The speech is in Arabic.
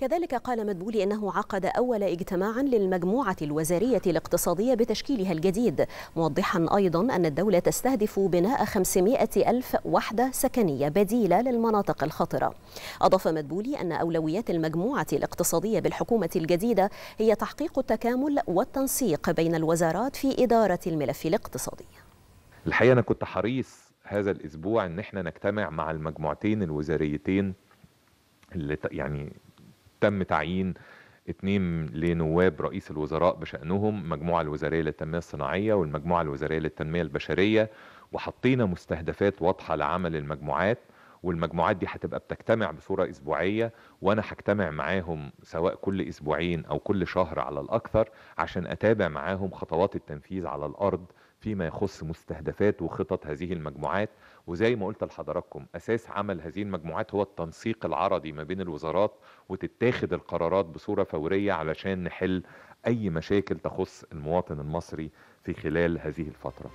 كذلك قال مدبولي أنه عقد أول اجتماع للمجموعة الوزارية الاقتصادية بتشكيلها الجديد موضحا أيضا أن الدولة تستهدف بناء 500 ألف وحدة سكنية بديلة للمناطق الخطرة أضاف مدبولي أن أولويات المجموعة الاقتصادية بالحكومة الجديدة هي تحقيق التكامل والتنسيق بين الوزارات في إدارة الملف الاقتصادي الحقيقة أنا كنت حريص هذا الأسبوع أن احنا نجتمع مع المجموعتين الوزاريتين اللي يعني تم تعيين اتنين لنواب رئيس الوزراء بشأنهم المجموعة الوزارية للتنمية الصناعية والمجموعة الوزارية للتنمية البشرية وحطينا مستهدفات واضحة لعمل المجموعات والمجموعات دي هتبقى بتجتمع بصوره اسبوعيه وانا هجتمع معاهم سواء كل اسبوعين او كل شهر على الاكثر عشان اتابع معاهم خطوات التنفيذ على الارض فيما يخص مستهدفات وخطط هذه المجموعات وزي ما قلت لحضراتكم اساس عمل هذه المجموعات هو التنسيق العرضي ما بين الوزارات وتتاخد القرارات بصوره فوريه علشان نحل اي مشاكل تخص المواطن المصري في خلال هذه الفتره